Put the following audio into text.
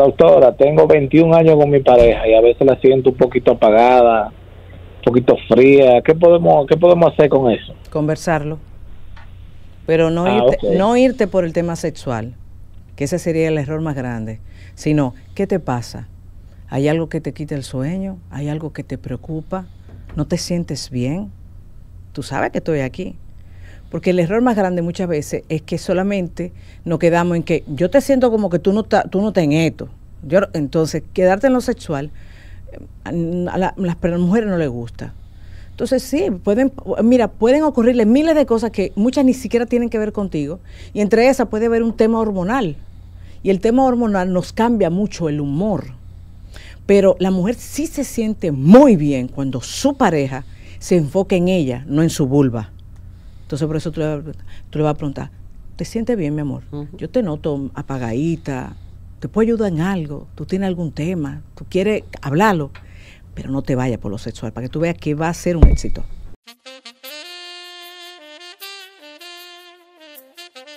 Doctora, tengo 21 años con mi pareja y a veces la siento un poquito apagada, un poquito fría. ¿Qué podemos, podemos hacer con eso? Conversarlo. Pero no, ah, irte, no irte por el tema sexual, que ese sería el error más grande, sino, ¿qué te pasa? ¿Hay algo que te quita el sueño? ¿Hay algo que te preocupa? ¿No te sientes bien? Tú sabes que estoy aquí. Porque el error más grande muchas veces es que solamente nos quedamos en que yo te siento como que tú no, estás, tú no estás en esto. Yo, entonces, quedarte en lo sexual, eh, a, las, mujeres no les gusta. Entonces sí, pueden, mira, pueden ocurrirle miles de cosas que muchas ni siquiera tienen que ver contigo. Y entre esas puede haber un tema hormonal. Y el tema hormonal nos cambia mucho el humor. Pero la mujer sí se siente muy bien cuando su pareja se enfoca en ella, no en su vulva. Entonces, por eso tú le, vas a preguntar, ¿te sientes bien, mi amor? Yo te noto apagadita, te puedo ayudar en algo, tú tienes algún tema, tú quieres hablarlo, pero no te vayas por lo sexual, para que tú veas que va a ser un éxito.